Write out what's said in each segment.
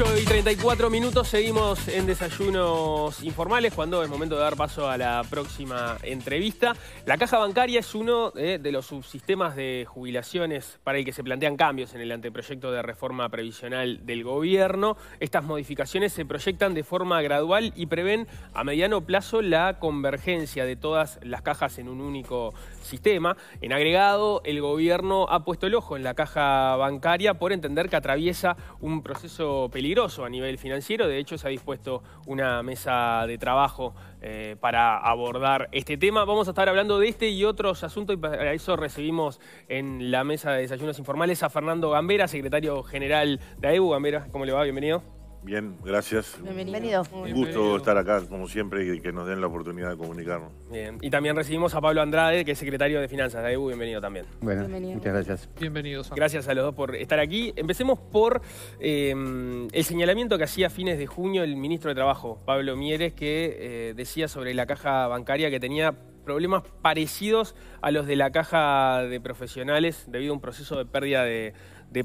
8 y 34 minutos seguimos en desayunos informales cuando es momento de dar paso a la próxima entrevista. La caja bancaria es uno de, los subsistemas de jubilaciones para el que se plantean cambios en el anteproyecto de reforma previsional del gobierno. Estas modificaciones se proyectan de forma gradual y prevén a mediano plazo la convergencia de todas las cajas en un único sistema. En agregado, el gobierno ha puesto el ojo en la caja bancaria por entender que atraviesa un proceso peligroso a nivel financiero. De hecho, se ha dispuesto una mesa de trabajo eh, para abordar este tema. Vamos a estar hablando de este y otros asuntos y para eso recibimos en la mesa de desayunos informales a Fernando Gambera, secretario general de AEBU. Gambera, ¿cómo le va? Bienvenido. Bien, gracias. Bienvenido. Un gusto estar acá, como siempre, y que nos den la oportunidad de comunicarnos. Bien. Y también recibimos a Pablo Andrade, que es secretario de Finanzas de E.U. Bienvenido también. Bueno, Bienvenido. muchas gracias. Bienvenidos. Gracias a los dos por estar aquí. Empecemos por em, el señalamiento que hacía a fines de junio el ministro de Trabajo, Pablo Mieres, que eh, decía sobre la caja bancaria que tenía problemas parecidos a los de la caja de profesionales debido a un proceso de pérdida de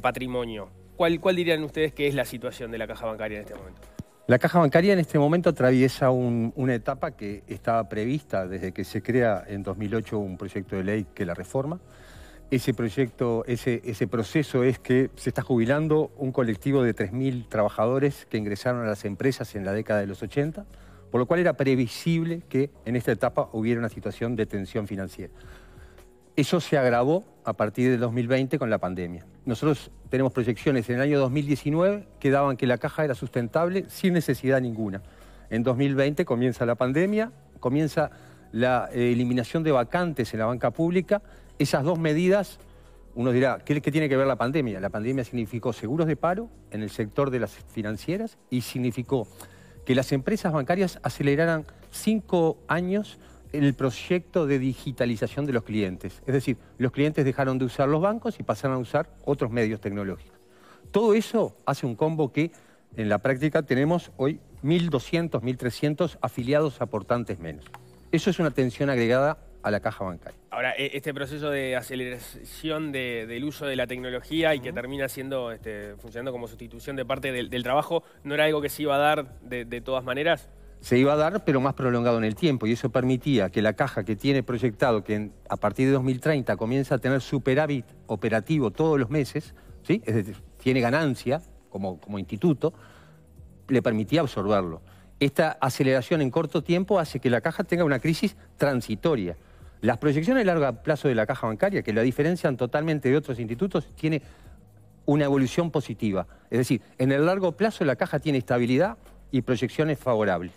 patrimonio. ¿Cuál, dirían ustedes que es la situación de la caja bancaria en este momento? La caja bancaria en este momento atraviesa una etapa que estaba prevista desde que se crea en 2008 un proyecto de ley que la reforma. Ese proyecto, ese, ese proceso es que se está jubilando un colectivo de 3.000 trabajadores que ingresaron a las empresas en la década de los 80, por lo cual era previsible que en esta etapa hubiera una situación de tensión financiera. Eso se agravó a partir del 2020 con la pandemia. Nosotros tenemos proyecciones en el año 2019 que daban que la caja era sustentable sin necesidad ninguna. En 2020 comienza la pandemia, comienza la eh, eliminación de vacantes en la banca pública. Esas dos medidas, uno dirá, ¿qué, tiene que ver la pandemia? La pandemia significó seguros de paro en el sector de las financieras y significó que las empresas bancarias aceleraran cinco años el proyecto de digitalización de los clientes. Es decir, los clientes dejaron de usar los bancos y pasaron a usar otros medios tecnológicos. Todo eso hace un combo que en la práctica tenemos hoy 1.200, 1.300 afiliados aportantes menos. Eso es una tensión agregada a la caja bancaria. Ahora, e-, este proceso de aceleración del uso de la tecnología y que termina siendo, este, funcionando como sustitución de parte del, trabajo, ¿no era algo que se iba a dar de todas maneras? se iba a dar, pero más prolongado en el tiempo, y eso permitía que la caja que tiene proyectado, que a partir de 2030 comienza a tener superávit operativo todos los meses, ¿sí? es decir, tiene ganancia como, como instituto, le permitía absorberlo. Esta aceleración en corto tiempo hace que la caja tenga una crisis transitoria. Las proyecciones a largo plazo de la caja bancaria, que la diferencian totalmente de otros institutos, tiene una evolución positiva. Es decir, en el largo plazo la caja tiene estabilidad y proyecciones favorables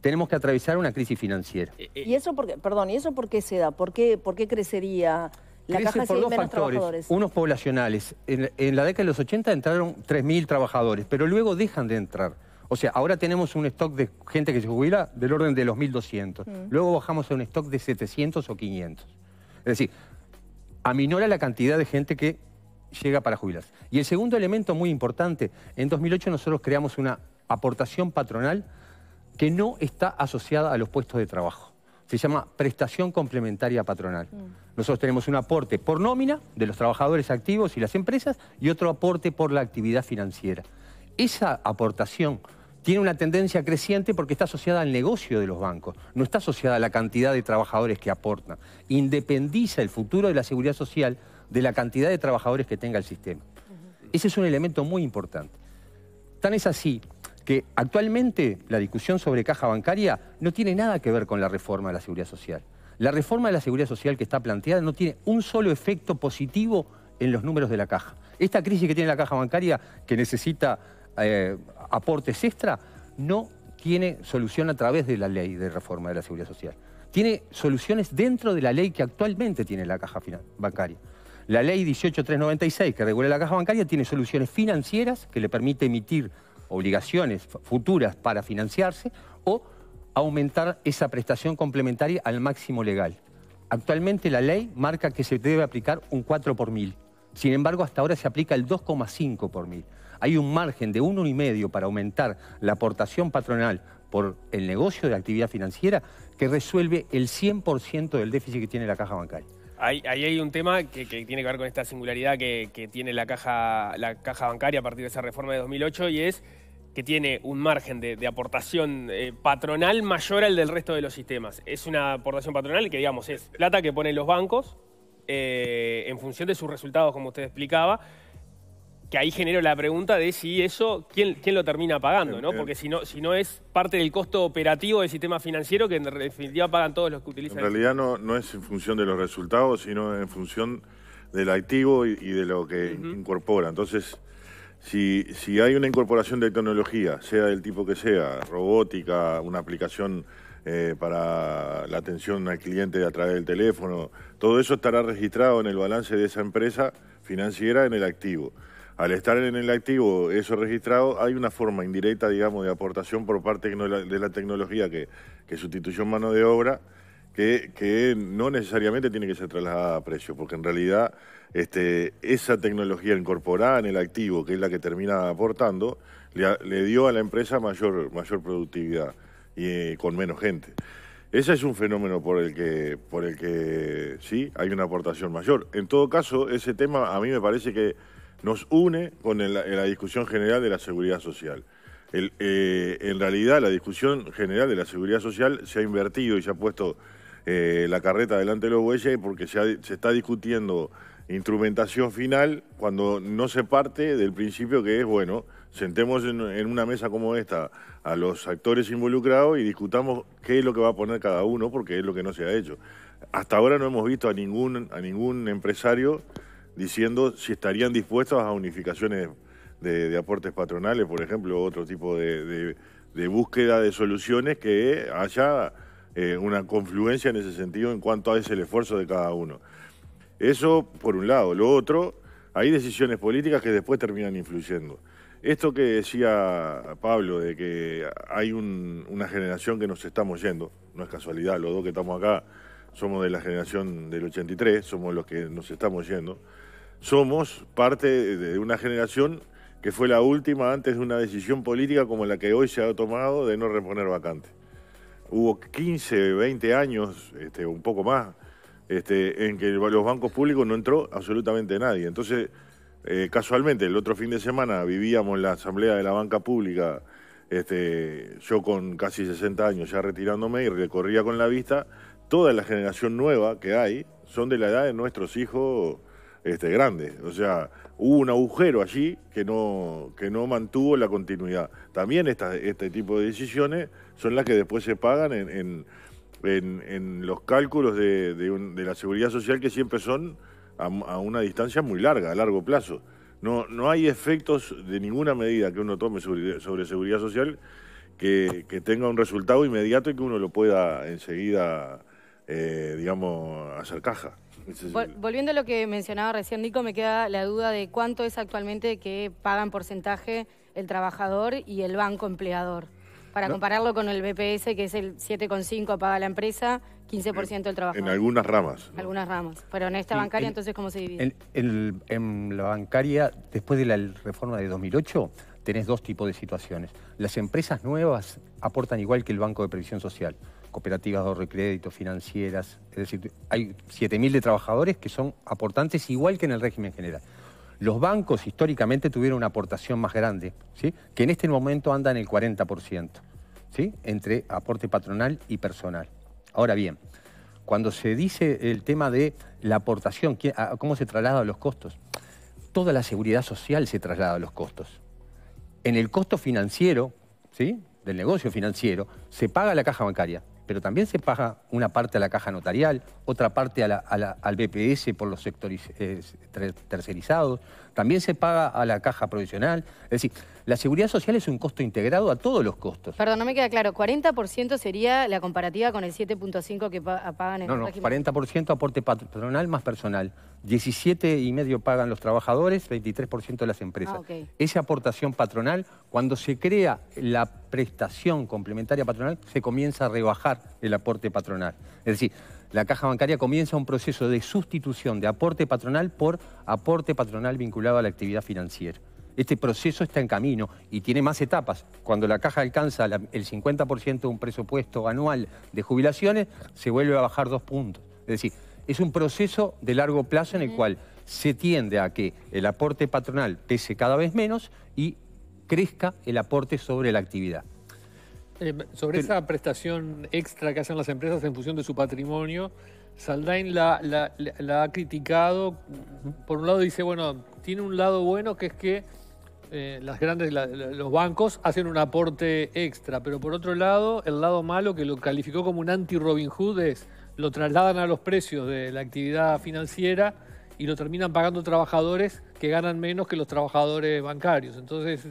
tenemos que atravesar una crisis financiera. Eh, eh. ¿Y eso por qué, perdón, ¿y eso se da? ¿Por qué, por qué crecería la caja por dos trabajadores? Unos poblacionales. En, la década de los 80 entraron 3.000 trabajadores, pero luego dejan de entrar. O sea, ahora tenemos un stock de gente que se jubila del orden de los 1.200. Mm. Luego bajamos a un stock de 700 o 500. Es decir, aminora la cantidad de gente que llega para jubilarse. Y el segundo elemento muy importante, en 2008 nosotros creamos una aportación patronal que no está asociada a los puestos de trabajo. Se llama prestación complementaria patronal. Mm. Nosotros tenemos un aporte por nómina de los trabajadores activos y las empresas y otro aporte por la actividad financiera. Esa aportación tiene una tendencia creciente porque está asociada al negocio de los bancos, no está asociada a la cantidad de trabajadores que aportan. Independiza el futuro de la seguridad social de la cantidad de trabajadores que tenga el sistema. Ese es un elemento muy importante. Tan es así que actualmente la discusión sobre caja bancaria no tiene nada que ver con la reforma de la seguridad social. La reforma de la seguridad social que está planteada no tiene un solo efecto positivo en los números de la caja. Esta crisis que tiene la caja bancaria, que necesita eh, aportes extra, no tiene solución a través de la ley de reforma de la seguridad social. Tiene soluciones dentro de la ley que actualmente tiene la caja bancaria. La ley 18396 que regula la caja bancaria tiene soluciones financieras que le permite emitir obligaciones futuras para financiarse o aumentar esa prestación complementaria al máximo legal. Actualmente la ley marca que se debe aplicar un 4 por mil. Sin embargo, hasta ahora se aplica el 2,5 por mil. Hay un margen de 1,5 para aumentar la aportación patronal por el negocio de actividad financiera que resuelve el 100% del déficit que tiene la caja bancaria. Ahí, hay un tema que, tiene que ver con esta singularidad que, tiene la caja, bancaria a partir de esa reforma de 2008 y es que tiene un margen de, aportación eh, patronal mayor al del resto de los sistemas. Es una aportación patronal que, digamos, es plata que ponen los bancos eh, en función de sus resultados, como usted explicaba, que ahí genero la pregunta de si eso, ¿quién, quién lo termina pagando? ¿no? Porque si no, si no es parte del costo operativo del sistema financiero que en definitiva pagan todos los que utilizan. En realidad no, no es en función de los resultados, sino en función del activo y, de lo que incorpora. Entonces, si, si hay una incorporación de tecnología, sea del tipo que sea, robótica, una aplicación eh, para la atención al cliente a través del teléfono, todo eso estará registrado en el balance de esa empresa financiera en el activo al estar en el activo eso registrado, hay una forma indirecta, digamos, de aportación por parte de la tecnología que, que sustituyó mano de obra, que, no necesariamente tiene que ser trasladada a precio, porque en realidad este, esa tecnología incorporada en el activo, que es la que termina aportando, le, dio a la empresa mayor, mayor productividad y eh, con menos gente. Ese es un fenómeno por el que, por el que sí, hay una aportación mayor. En todo caso, ese tema a mí me parece que nos une con la discusión general de la seguridad social. Eh, en realidad, la discusión general de la seguridad social se ha invertido y se ha puesto eh, la carreta delante de los bueyes porque se, está discutiendo instrumentación final cuando no se parte del principio que es, bueno, sentemos en, una mesa como esta a los actores involucrados y discutamos qué es lo que va a poner cada uno porque es lo que no se ha hecho. Hasta ahora no hemos visto a ningún, a ningún empresario diciendo si estarían dispuestos a unificaciones de, aportes patronales, por ejemplo, otro tipo de, búsqueda de soluciones que haya eh, una confluencia en ese sentido en cuanto a ese esfuerzo de cada uno. Eso por un lado. Lo otro, hay decisiones políticas que después terminan influyendo. Esto que decía Pablo de que hay una generación que nos estamos yendo, no es casualidad, los dos que estamos acá somos de la generación del 83, somos los que nos estamos yendo somos parte de una generación que fue la última antes de una decisión política como la que hoy se ha tomado de no reponer vacantes. Hubo 15, 20 años, este, un poco más, este, en que los bancos públicos no entró absolutamente nadie. Entonces, eh, casualmente, el otro fin de semana vivíamos la asamblea de la banca pública, este, yo con casi 60 años ya retirándome y recorría con la vista, toda la generación nueva que hay son de la edad de nuestros hijos este, grande. O sea, hubo un agujero allí que no, que no mantuvo la continuidad. También este tipo de decisiones son las que después se pagan en, en, los cálculos de, de, la seguridad social que siempre son a, una distancia muy larga, a largo plazo. No, no hay efectos de ninguna medida que uno tome sobre, seguridad social que, tenga un resultado inmediato y que uno lo pueda enseguida, eh, digamos, hacer caja volviendo a lo que mencionaba recién, Nico, me queda la duda de cuánto es actualmente que pagan porcentaje el trabajador y el banco empleador. Para compararlo con el BPS, que es el 7,5 paga la empresa, 15% el trabajador. En algunas ramas. Algunas ramas. Pero en esta bancaria, entonces, ¿cómo se divide? en la bancaria, después de la reforma de 2008, tenés dos tipos de situaciones. Las empresas nuevas aportan igual que el Banco de Previsión Social cooperativas de ahorro y crédito, financieras, es decir, hay 7.000 de trabajadores que son aportantes igual que en el régimen general. Los bancos históricamente tuvieron una aportación más grande, ¿sí? que en este momento anda en el 40%, ¿sí? entre aporte patronal y personal. Ahora bien, cuando se dice el tema de la aportación, ¿cómo se traslada los costos? Toda la seguridad social se traslada a los costos. En el costo financiero, ¿sí? del negocio financiero, se paga la caja bancaria pero también se paga una parte a la caja notarial, otra parte al BPS por los sectores eh, tercerizados, también se paga a la caja provisional. Es decir, la seguridad social es un costo integrado a todos los costos. Perdón, no me queda claro. ¿40% sería la comparativa con el 7.5% que pagan en no, no, No, 40% aporte patronal más personal. 17,5% pagan los trabajadores, 23% las empresas. Ah, Esa aportación patronal, cuando se crea la prestación complementaria patronal, se comienza a rebajar el aporte patronal. Es decir, la caja bancaria comienza un proceso de sustitución de aporte patronal por aporte patronal vinculado a la actividad financiera. Este proceso está en camino y tiene más etapas. Cuando la caja alcanza el 50% de un presupuesto anual de jubilaciones, se vuelve a bajar dos puntos. Es decir, es un proceso de largo plazo en el cual se tiende a que el aporte patronal pese cada vez menos y crezca el aporte sobre la actividad. Eh, sobre esa prestación extra que hacen las empresas en función de su patrimonio, Saldain la, ha criticado. Por un lado dice, bueno, tiene un lado bueno que es que eh, las grandes, los bancos hacen un aporte extra, pero por otro lado, el lado malo que lo calificó como un anti-Robin Hood es lo trasladan a los precios de la actividad financiera y lo terminan pagando trabajadores que ganan menos que los trabajadores bancarios. Entonces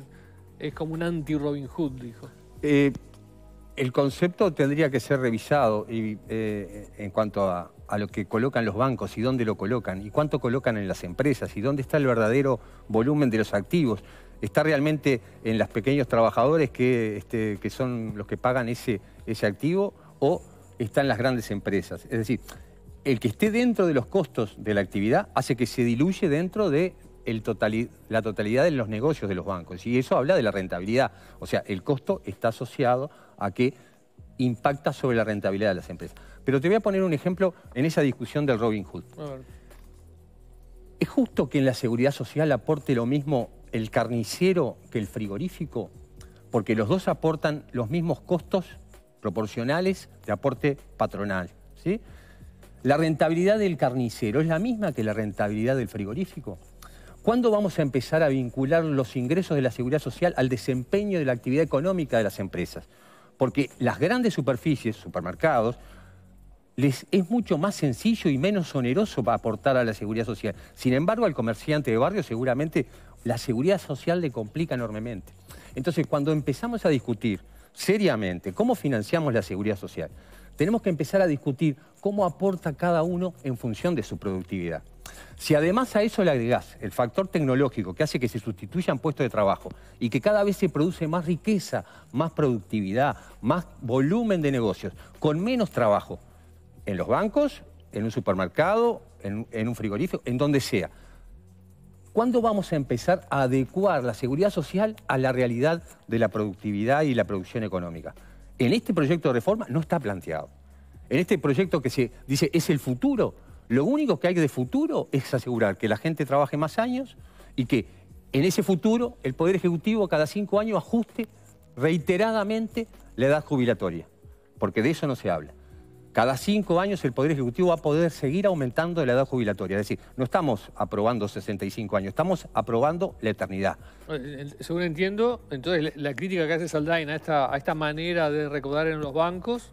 es como un anti-Robin Hood, dijo. Eh, el concepto tendría que ser revisado y, eh, en cuanto a, a lo que colocan los bancos y dónde lo colocan y cuánto colocan en las empresas y dónde está el verdadero volumen de los activos está realmente en los pequeños trabajadores que, este, que son los que pagan ese, ese activo o está en las grandes empresas. Es decir, el que esté dentro de los costos de la actividad hace que se diluye dentro de la totalidad de los negocios de los bancos. Y eso habla de la rentabilidad. O sea, el costo está asociado a que impacta sobre la rentabilidad de las empresas. Pero te voy a poner un ejemplo en esa discusión del Robin Hood. ¿Es justo que en la seguridad social aporte lo mismo el carnicero que el frigorífico, porque los dos aportan los mismos costos proporcionales de aporte patronal. ¿sí? La rentabilidad del carnicero es la misma que la rentabilidad del frigorífico. ¿Cuándo vamos a empezar a vincular los ingresos de la seguridad social al desempeño de la actividad económica de las empresas? Porque las grandes superficies, supermercados, les es mucho más sencillo y menos oneroso para aportar a la seguridad social. Sin embargo, al comerciante de barrio seguramente la seguridad social le complica enormemente. Entonces, cuando empezamos a discutir seriamente cómo financiamos la seguridad social, tenemos que empezar a discutir cómo aporta cada uno en función de su productividad. Si además a eso le agregás el factor tecnológico que hace que se sustituyan puestos de trabajo y que cada vez se produce más riqueza, más productividad, más volumen de negocios, con menos trabajo, en los bancos, en un supermercado, en, en un frigorífico, en donde sea. ¿Cuándo vamos a empezar a adecuar la seguridad social a la realidad de la productividad y la producción económica? En este proyecto de reforma no está planteado. En este proyecto que se dice es el futuro, lo único que hay de futuro es asegurar que la gente trabaje más años y que en ese futuro el Poder Ejecutivo cada cinco años ajuste reiteradamente la edad jubilatoria, porque de eso no se habla. Cada cinco años el Poder Ejecutivo va a poder seguir aumentando la edad jubilatoria. Es decir, no estamos aprobando 65 años, estamos aprobando la eternidad. Eh, eh, según entiendo, entonces la crítica que hace Saldain a esta, manera de recaudar en los bancos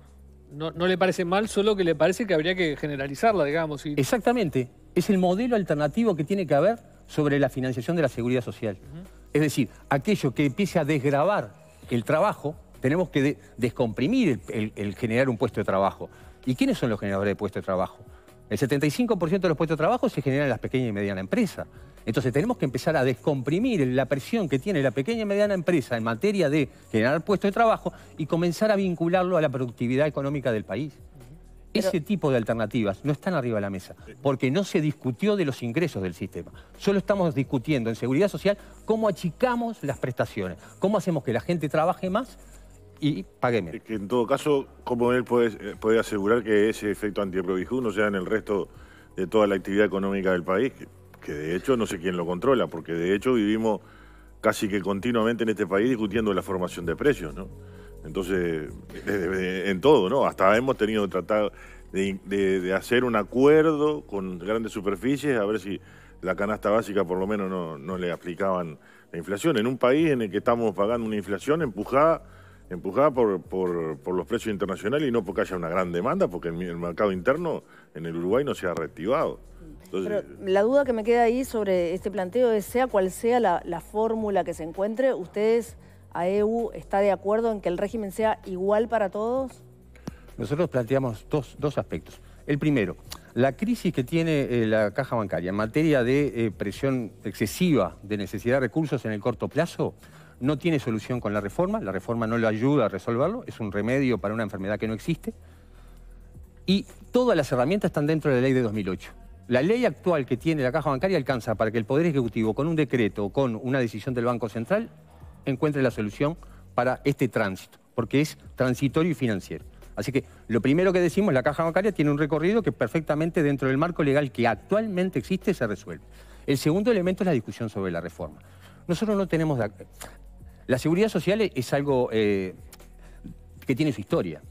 no, le parece mal, solo que le parece que habría que generalizarla, digamos. Exactamente. Es el modelo alternativo que tiene que haber sobre la financiación de la seguridad social. Es decir, aquello que empiece a desgravar el trabajo, tenemos que descomprimir el generar un puesto de trabajo. ¿Y quiénes son los generadores de puestos de trabajo? El 75% de los puestos de trabajo se generan en las pequeñas y medianas empresas. Entonces tenemos que empezar a descomprimir la presión que tiene la pequeña y mediana empresa en materia de generar puestos de trabajo y comenzar a vincularlo a la productividad económica del país. Ese tipo de alternativas no están arriba de la mesa, porque no se discutió de los ingresos del sistema. Solo estamos discutiendo en seguridad social cómo achicamos las prestaciones, cómo hacemos que la gente trabaje más y pagueme. Eh, que en todo caso, ¿cómo él puede, eh, puede asegurar que ese efecto antiprovisión no sea en el resto de toda la actividad económica del país? Que, de hecho no sé quién lo controla, porque de hecho vivimos casi que continuamente en este país discutiendo la formación de precios, ¿no? Entonces, eh, en todo, ¿no? Hasta hemos tenido que tratar de, hacer un acuerdo con grandes superficies, a ver si la canasta básica por lo menos no, no le aplicaban la inflación. En un país en el que estamos pagando una inflación empujada empujada por, los precios internacionales y no porque haya una gran demanda, porque el, mercado interno en el Uruguay no se ha reactivado. la duda que me queda ahí sobre este planteo es, sea cual sea la, fórmula que se encuentre, ¿ustedes, AEU, está de acuerdo en que el régimen sea igual para todos? Nosotros planteamos dos, aspectos. El primero, la crisis que tiene eh, la caja bancaria en materia de eh, presión excesiva de necesidad de recursos en el corto plazo no tiene solución con la reforma, la reforma no lo ayuda a resolverlo, es un remedio para una enfermedad que no existe. Y todas las herramientas están dentro de la ley de 2008. La ley actual que tiene la Caja Bancaria alcanza para que el Poder Ejecutivo, con un decreto o con una decisión del Banco Central, encuentre la solución para este tránsito, porque es transitorio y financiero. Así que lo primero que decimos, la Caja Bancaria tiene un recorrido que perfectamente dentro del marco legal que actualmente existe se resuelve. El segundo elemento es la discusión sobre la reforma. Nosotros no tenemos... La seguridad social e-, es algo eh, que tiene su historia.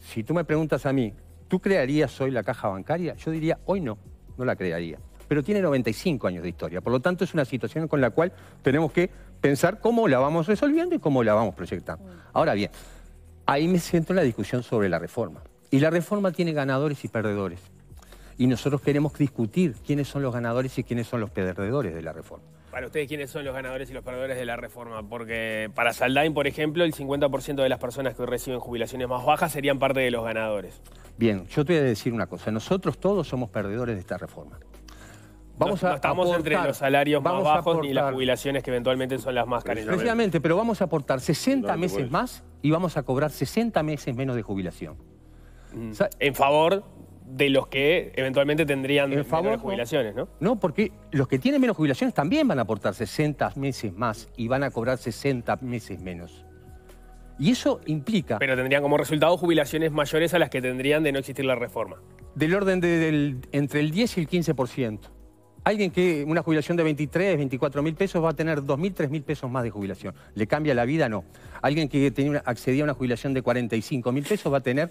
Si tú me preguntas a mí, ¿tú crearías hoy la caja bancaria? Yo diría, hoy no, no la crearía. Pero tiene 95 años de historia. Por lo tanto, es una situación con la cual tenemos que pensar cómo la vamos resolviendo y cómo la vamos proyectando. Ahora bien, ahí me siento en la discusión sobre la reforma. Y la reforma tiene ganadores y perdedores. Y nosotros queremos discutir quiénes son los ganadores y quiénes son los perdedores de la reforma para ustedes quiénes son los ganadores y los perdedores de la reforma, porque para Saldain, por ejemplo, el 50% de las personas que reciben jubilaciones más bajas serían parte de los ganadores. Bien, yo te voy a decir una cosa, nosotros todos somos perdedores de esta reforma. Vamos no, estamos entre los salarios más bajos y las jubilaciones que eventualmente son las más caras. Precisamente, pero vamos a aportar 60 meses más y vamos a cobrar 60 meses menos de jubilación. Mm. en favor de los que eventualmente tendrían menos jubilaciones, ¿no? No, porque los que tienen menos jubilaciones también van a aportar 60 meses más y van a cobrar 60 meses menos. Y eso implica... Pero tendrían como resultado jubilaciones mayores a las que tendrían de no existir la reforma. Del orden de, del, entre el 10 y el 15%. Alguien que una jubilación de 23, 24 mil pesos va a tener 2 mil, 3 mil pesos más de jubilación. ¿Le cambia la vida? No. Alguien que tenía, accedía a una jubilación de 45 mil pesos va a tener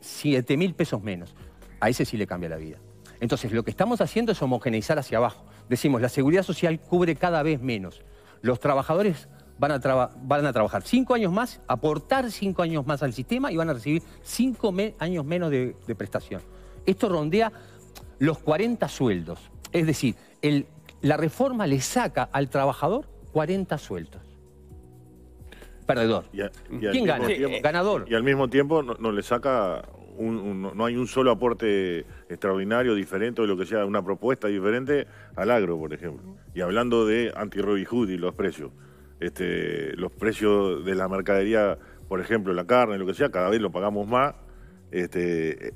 7 mil pesos menos a ese sí le cambia la vida. Entonces, lo que estamos haciendo es homogeneizar hacia abajo. Decimos, la seguridad social cubre cada vez menos. Los trabajadores van a, van a trabajar cinco años más, aportar cinco años más al sistema y van a recibir cinco años menos de, prestación. Esto rondea los 40 sueldos. Es decir, la reforma le saca al trabajador 40 sueldos. Perdedor. ¿Quién gana? ganador. Y al mismo tiempo no le saca no hay un solo aporte extraordinario, diferente, o lo que sea, una propuesta diferente al agro, por ejemplo. Y hablando de anti-Robin Hood y los precios, este, los precios de la mercadería, por ejemplo, la carne, lo que sea, cada vez lo pagamos más. Este,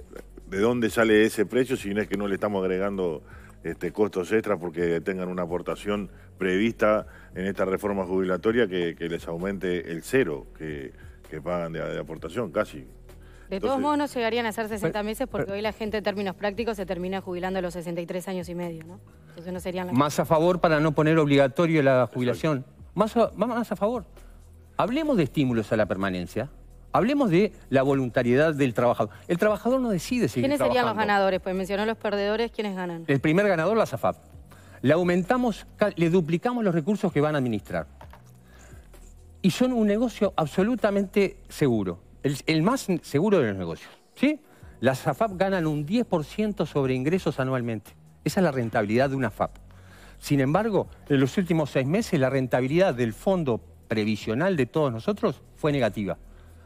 ¿De dónde sale ese precio si no es que no le estamos agregando este, costos extras porque tengan una aportación prevista en esta reforma jubilatoria que, les aumente el cero que, pagan de aportación, casi? De todos modos no llegarían a ser 60 meses porque hoy la gente en términos prácticos se termina jubilando a los 63 años y medio, ¿no? Entonces no serían Más a favor para no poner obligatorio la jubilación. Más a, a favor. Hablemos de estímulos a la permanencia. Hablemos de la voluntariedad del trabajador. El trabajador no decide si ¿Quiénes serían los ganadores? Pues mencionó los perdedores, ¿quiénes ganan? El primer ganador, la SAFAP. Le aumentamos, le duplicamos los recursos que van a administrar. Y son un negocio absolutamente seguro el, más seguro de los negocios. ¿sí? Las AFAP ganan un 10% sobre ingresos anualmente. Esa es la rentabilidad de una AFAP. Sin embargo, en los últimos seis meses la rentabilidad del fondo previsional de todos nosotros fue negativa.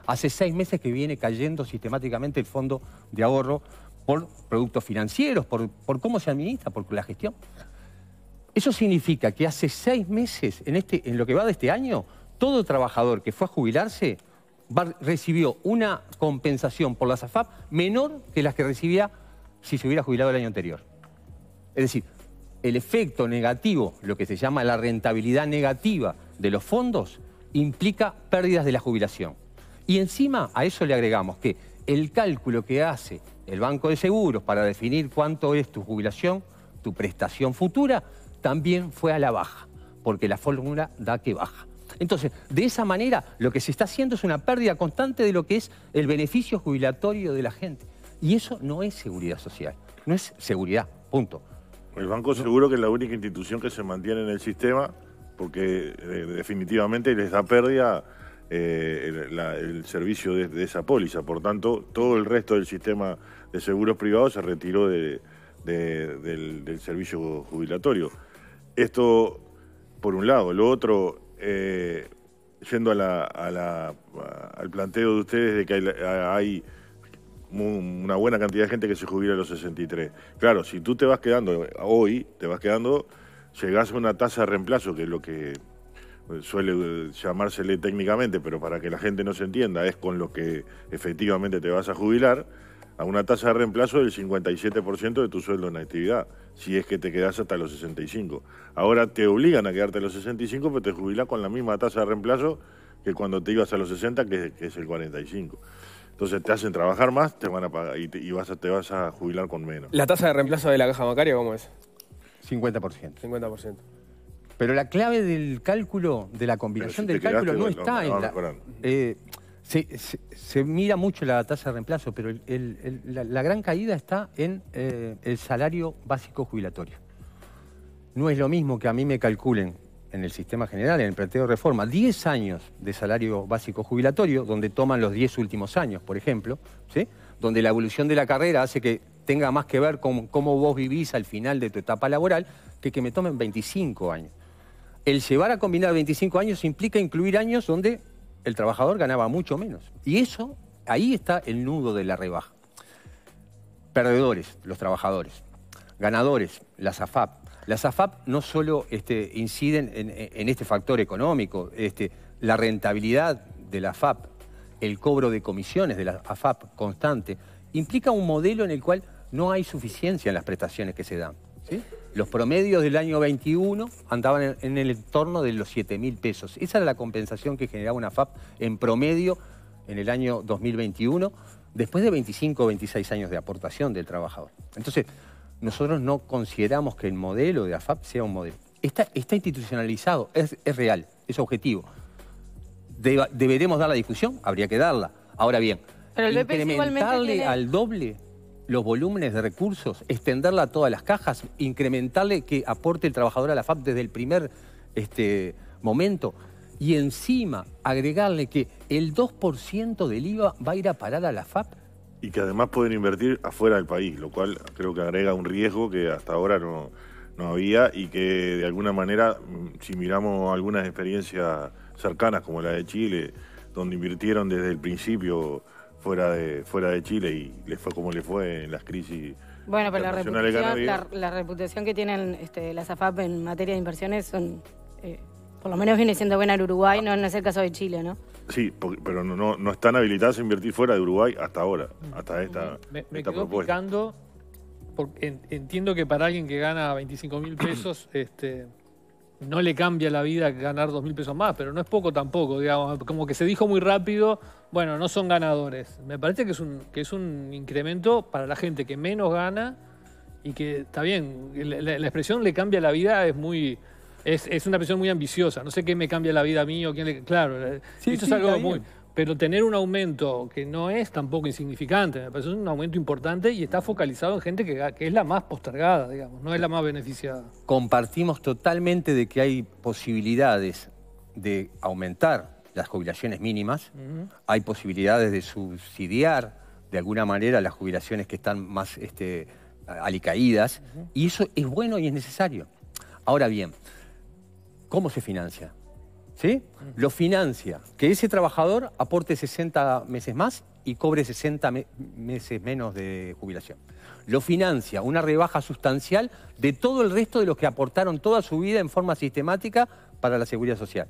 Hace seis meses que viene cayendo sistemáticamente el fondo de ahorro por productos financieros, por, cómo se administra, por la gestión. Eso significa que hace seis meses, en este, lo que va de este año, todo trabajador que fue a jubilarse recibió una compensación por la SAFAP menor que las que recibía si se hubiera jubilado el año anterior. Es decir, el efecto negativo, lo que se llama la rentabilidad negativa de los fondos, implica pérdidas de la jubilación. Y encima a eso le agregamos que el cálculo que hace el Banco de Seguros para definir cuánto es tu jubilación, tu prestación futura, también fue a la baja, porque la fórmula da que baja. Entonces, de esa manera, lo que se está haciendo es una pérdida constante de lo que es el beneficio jubilatorio de la gente. Y eso no es seguridad social, no es seguridad, punto. El Banco Seguro que es la única institución que se mantiene en el sistema porque eh, definitivamente les da pérdida eh, el, servicio de, esa póliza. Por tanto, todo el resto del sistema de seguros privados se retiró del, del servicio jubilatorio. Esto, por un lado. Lo otro, eh, yendo al planteo de ustedes de que hay, hay una buena cantidad de gente que se jubila a los 63. Claro, si tú te vas quedando hoy, te vas quedando, llegás a una tasa de reemplazo, que es lo que suele llamársele técnicamente, pero para que la gente no se entienda, es con lo que efectivamente te vas a jubilar a una tasa de reemplazo del 57% de tu sueldo en actividad, si es que te quedas hasta los 65. Ahora te obligan a quedarte a los 65, pero te jubilás con la misma tasa de reemplazo que cuando te ibas a los 60, que, es el 45. Entonces te hacen trabajar más, te van a y, te, vas a, te vas a jubilar con menos. ¿La tasa de reemplazo de la caja bancaria cómo es? 50%. 50%. Pero la clave del cálculo, de la combinación del cálculo, no está en la, se, se, mira mucho la tasa de reemplazo, pero la, gran caída está en eh, el salario básico jubilatorio. No es lo mismo que a mí me calculen en el sistema general, en el planteo de reforma, 10 años de salario básico jubilatorio, donde toman los 10 últimos años, por ejemplo, ¿sí? donde la evolución de la carrera hace que tenga más que ver con cómo vos vivís al final de tu etapa laboral, que que me tomen 25 años. El llevar a combinar 25 años implica incluir años donde el trabajador ganaba mucho menos. Y eso, ahí está el nudo de la rebaja. Perdedores, los trabajadores. Ganadores, las AFAP. Las AFAP no solo este, inciden en, este factor económico, este, la rentabilidad de la AFAP, el cobro de comisiones de la AFAP constante, implica un modelo en el cual no hay suficiencia en las prestaciones que se dan. Los promedios del año 21 andaban en, el entorno de los 7 mil pesos. Esa era la compensación que generaba una FAP en promedio en el año 2021, después de 25 o 26 años de aportación del trabajador. Entonces, nosotros no consideramos que el modelo de AFAP sea un modelo. Está, institucionalizado, es, real, es objetivo. ¿Deberemos dar la discusión? Habría que darla. Ahora bien, el incrementarle al doble los volúmenes de recursos, extenderla a todas las cajas, incrementarle que aporte el trabajador a la FAP desde el primer este, momento. Y encima agregarle que el 2% del IVA va a ir a parar a la FAP. Y que además pueden invertir afuera del país, lo cual creo que agrega un riesgo que hasta ahora no, no había y que de alguna manera, mm, si miramos algunas experiencias cercanas como la de Chile, donde invirtieron desde el principio fuera de, fuera de Chile y les fue como le fue en las crisis. Bueno, pero la reputación, que tienen este, las AFAP en materia de inversiones son, eh, por lo menos viene siendo buena en Uruguay, no, no, es el caso de Chile, ¿no? Sí, pero no, están habilitadas a invertir fuera de Uruguay hasta ahora, mm. hasta esta, me, me porque entiendo que para alguien que gana 25 mil pesos, este, no le cambia la vida ganar dos mil pesos más, pero no es poco tampoco, digamos, como que se dijo muy rápido, bueno, no son ganadores. Me parece que es un, que es un incremento para la gente que menos gana y que está bien, la, expresión le cambia la vida es muy... Es, una expresión muy ambiciosa, no sé qué me cambia la vida a mí o quién le... Claro, esto eso es algo muy pero tener un aumento que no es tampoco insignificante, me parece un aumento importante y está focalizado en gente que, es la más postergada, digamos, no es la más beneficiada. Compartimos totalmente de que hay posibilidades de aumentar las jubilaciones mínimas, hay posibilidades de subsidiar de alguna manera las jubilaciones que están más este, alicaídas, y eso es bueno y es necesario. Ahora bien, ¿cómo se financia? ¿sí? Lo financia, que ese trabajador aporte 60 meses más y cobre 60 meses menos de jubilación. Lo financia una rebaja sustancial de todo el resto de los que aportaron toda su vida en forma sistemática para la seguridad social.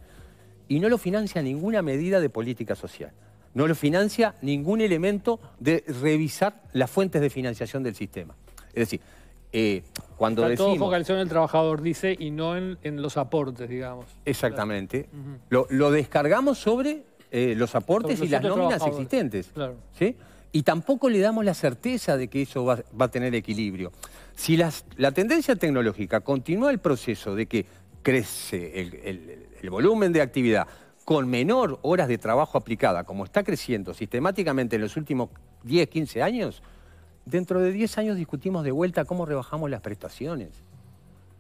Y no lo financia ninguna medida de política social. No lo financia ningún elemento de revisar las fuentes de financiación del sistema. Es decir, eh, cuando decimos, todo focalizado en el trabajador, dice, y no en, los aportes, digamos. Exactamente. lo, descargamos sobre eh, los aportes y las nóminas existentes. Y tampoco le damos la certeza de que eso va, a tener equilibrio. Si la tendencia tecnológica continúa el proceso de que crece el, el volumen de actividad, con menor horas de trabajo aplicada, como está creciendo sistemáticamente en los últimos 10, 15 años, dentro de 10 años discutimos de vuelta cómo rebajamos las prestaciones.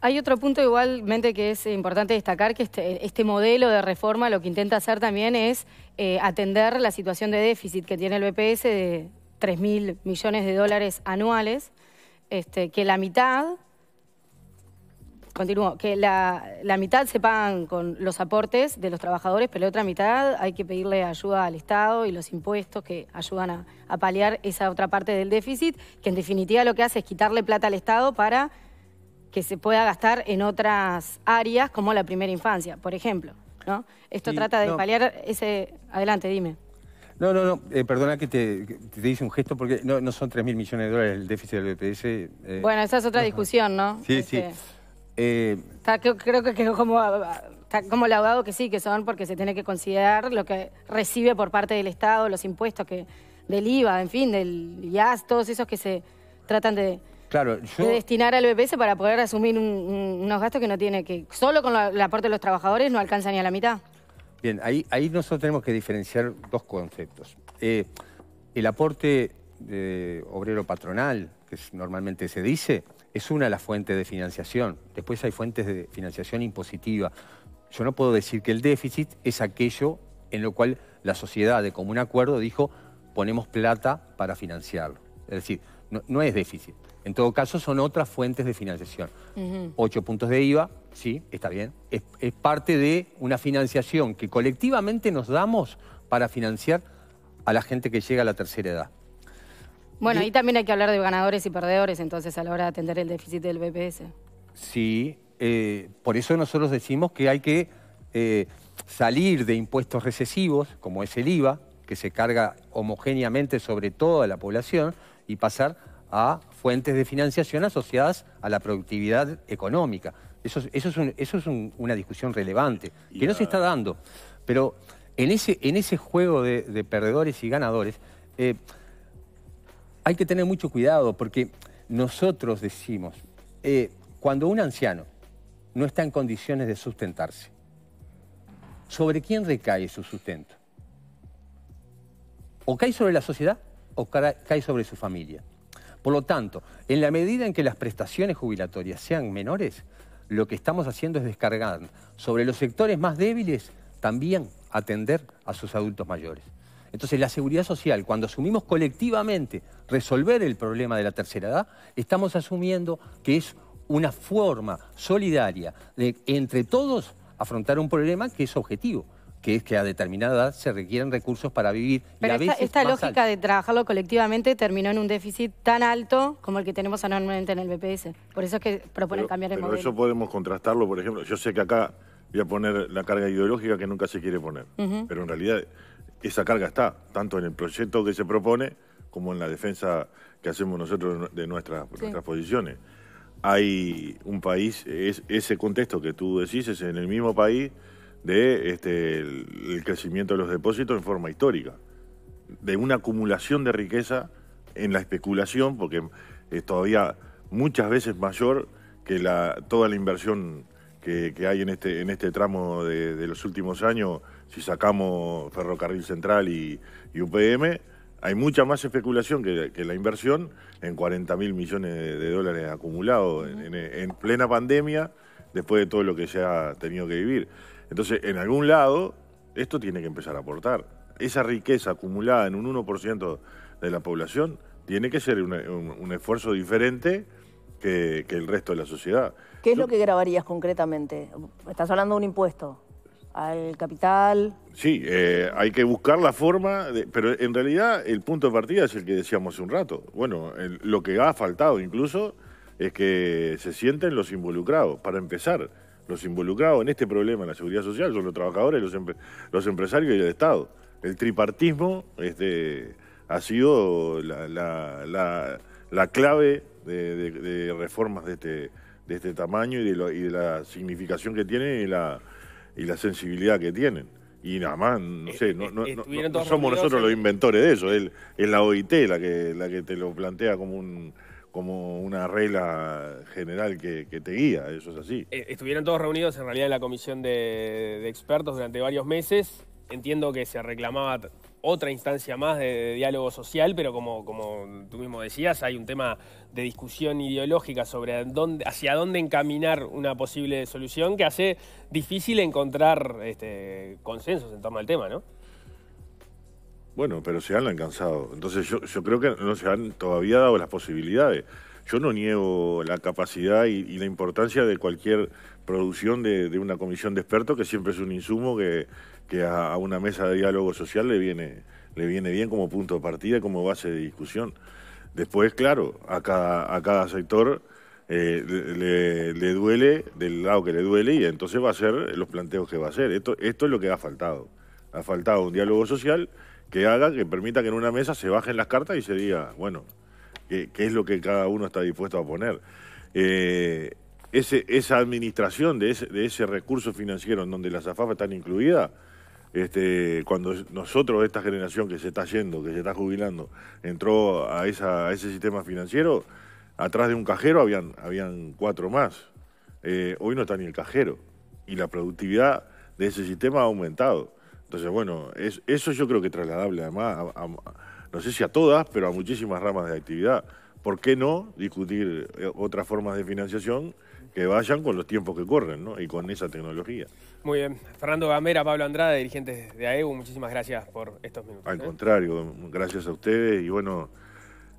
Hay otro punto igualmente que es importante destacar, que este, este modelo de reforma lo que intenta hacer también es eh, atender la situación de déficit que tiene el BPS de 3.000 millones de dólares anuales, este, que la mitad continúo, que la, mitad se pagan con los aportes de los trabajadores, pero la otra mitad hay que pedirle ayuda al Estado y los impuestos que ayudan a, paliar esa otra parte del déficit, que en definitiva lo que hace es quitarle plata al Estado para que se pueda gastar en otras áreas como la primera infancia, por ejemplo. ¿no? Esto trata de paliar ese... Adelante, dime. No, no, no, eh, perdona que te, hice un gesto porque no, no son tres mil millones de dólares el déficit del BPS. E eh. Bueno, esa es otra discusión, ¿no? Sí, sí. Este, eh, está, creo, que como, está como laudado que sí, que son porque se tiene que considerar lo que recibe por parte del Estado, los impuestos que del IVA, en fin, del IAS, todos esos que se tratan de, claro, destinar al BPS para poder asumir unos gastos que no tiene, que solo con el aporte de los trabajadores no alcanza ni a la mitad. Bien, ahí, ahí nosotros tenemos que diferenciar dos conceptos. Eh, el aporte de eh, obrero patronal, que normalmente se dice, es una de las fuentes de financiación. Después hay fuentes de financiación impositiva. Yo no puedo decir que el déficit es aquello en lo cual la sociedad de común acuerdo dijo ponemos plata para financiarlo. Es decir, no, es déficit. En todo caso, son otras fuentes de financiación. Ocho puntos de IVA, sí, está bien. es parte de una financiación que colectivamente nos damos para financiar a la gente que llega a la tercera edad. Bueno, ahí también hay que hablar de ganadores y perdedores, entonces, a la hora de atender el déficit del BPS. Sí, eh, por eso nosotros decimos que hay que eh, salir de impuestos recesivos, como es el IVA, que se carga homogéneamente sobre toda la población, y pasar a fuentes de financiación asociadas a la productividad económica. Eso, es, una discusión relevante, que no se está dando. Pero en ese, en ese juego de, perdedores y ganadores, eh, hay que tener mucho cuidado porque nosotros decimos, eh, cuando un anciano no está en condiciones de sustentarse, ¿sobre quién recae su sustento? O cae sobre la sociedad o cae sobre su familia. Por lo tanto, en la medida en que las prestaciones jubilatorias sean menores, lo que estamos haciendo es descargar sobre los sectores más débiles también atender a sus adultos mayores. Entonces la seguridad social, cuando asumimos colectivamente resolver el problema de la tercera edad, estamos asumiendo que es una forma solidaria de entre todos afrontar un problema que es objetivo que es que a determinada edad se requieren recursos para vivir. Pero esta, lógica de trabajarlo colectivamente terminó en un déficit tan alto como el que tenemos anualmente en el BPS. Por eso es que proponen cambiar el pero Eso podemos contrastarlo, por ejemplo. Yo sé que acá voy a poner la carga ideológica que nunca se quiere poner, pero en realidad esa carga está, tanto en el proyecto que se propone como en la defensa que hacemos nosotros de nuestras, posiciones. Hay un país, es, ese contexto que tú decís es en el mismo país de este, crecimiento de los depósitos en forma histórica, de una acumulación de riqueza en la especulación, porque es todavía muchas veces mayor que la, toda la inversión que, hay en este, en este tramo de, los últimos años, si sacamos Ferrocarril Central y, UPM, hay mucha más especulación que, la inversión en 40 mil millones de, dólares acumulados en, plena pandemia, después de todo lo que se ha tenido que vivir. Entonces, en algún lado, esto tiene que empezar a aportar. Esa riqueza acumulada en un 1% de la población tiene que ser un esfuerzo diferente que, el resto de la sociedad. ¿Qué es lo que grabarías concretamente? Estás hablando de un impuesto al capital. Sí, eh, hay que buscar la forma, pero en realidad el punto de partida es el que decíamos hace un rato. Bueno, lo que ha faltado incluso es que se sienten los involucrados, para empezar, los involucrados en este problema en la seguridad social son los trabajadores, los, los empresarios y el Estado. El tripartismo este, ha sido la clave de, reformas de este, de este tamaño y de, la significación que tienen y la, y la sensibilidad que tienen. Y nada más, no eh, sé, no, eh, somos nosotros los inventores de eso, es, es, la OIT la que, la que te lo plantea como un como una regla general que, te guía, eso es así. Eh, estuvieron todos reunidos en realidad en la comisión de expertos durante varios meses. Entiendo que se reclamaba otra instancia más de, diálogo social, pero como, como tú mismo decías, hay un tema de discusión ideológica sobre dónde, hacia dónde encaminar una posible solución que hace difícil encontrar este, consensos en torno al tema, ¿no? Bueno, pero se han alcanzado. Entonces yo, creo que no se han todavía dado las posibilidades. Yo no niego la capacidad y, la importancia de cualquier producción de una comisión de expertos, que siempre es un insumo que que a, una mesa de diálogo social le viene, le viene bien como punto de partida, como base de discusión. Después, claro, a cada, a cada sector eh, le, duele del lado que le duele y entonces va a ser los planteos que va a hacer. Esto, esto es lo que ha faltado. Ha faltado un diálogo social que haga, que permita que en una mesa se bajen las cartas y se diga, bueno, qué, es lo que cada uno está dispuesto a poner. Eh, ese, esa administración de ese, de ese recurso financiero en donde la zafafa están incluida este, cuando nosotros, esta generación que se está yendo, que se está jubilando, entró a, ese sistema financiero, atrás de un cajero habían, habían cuatro más. Eh, hoy no está ni el cajero. Y la productividad de ese sistema ha aumentado. Entonces, bueno, eso yo creo que es trasladable además, no sé si a todas, pero a muchísimas ramas de actividad. ¿Por qué no discutir eh, otras formas de financiación que vayan con los tiempos que corren ¿no? y con esa tecnología? Muy bien. Fernando Gamera, Pablo Andrade, dirigentes de AEU, muchísimas gracias por estos minutos. Al ¿eh? contrario, gracias a ustedes y bueno,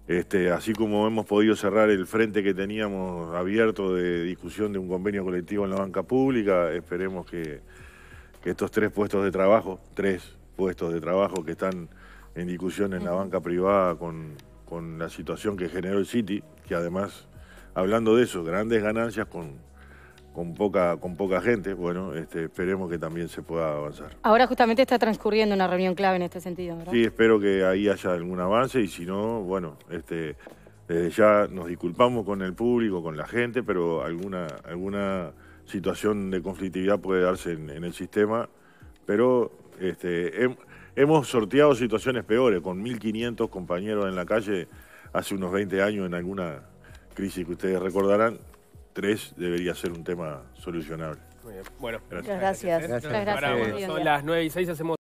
este, así como hemos podido cerrar el frente que teníamos abierto de discusión de un convenio colectivo en la banca pública, esperemos que, estos tres puestos de trabajo, tres puestos de trabajo que están en discusión en la banca privada con, con la situación que generó el City, que además, hablando de eso, grandes ganancias con con poca, con poca gente, bueno, este, esperemos que también se pueda avanzar. Ahora justamente está transcurriendo una reunión clave en este sentido, ¿verdad? Sí, espero que ahí haya algún avance y si no, bueno, este, desde ya nos disculpamos con el público, con la gente, pero alguna, alguna situación de conflictividad puede darse en, el sistema, pero este, hemos sorteado situaciones peores, con 1.500 compañeros en la calle hace unos 20 años en alguna crisis que ustedes recordarán, tres debería ser un tema solucionable. Muy bien. Bueno, gracias. Muchas gracias. gracias. gracias. Son las 9 y 6, hacemos.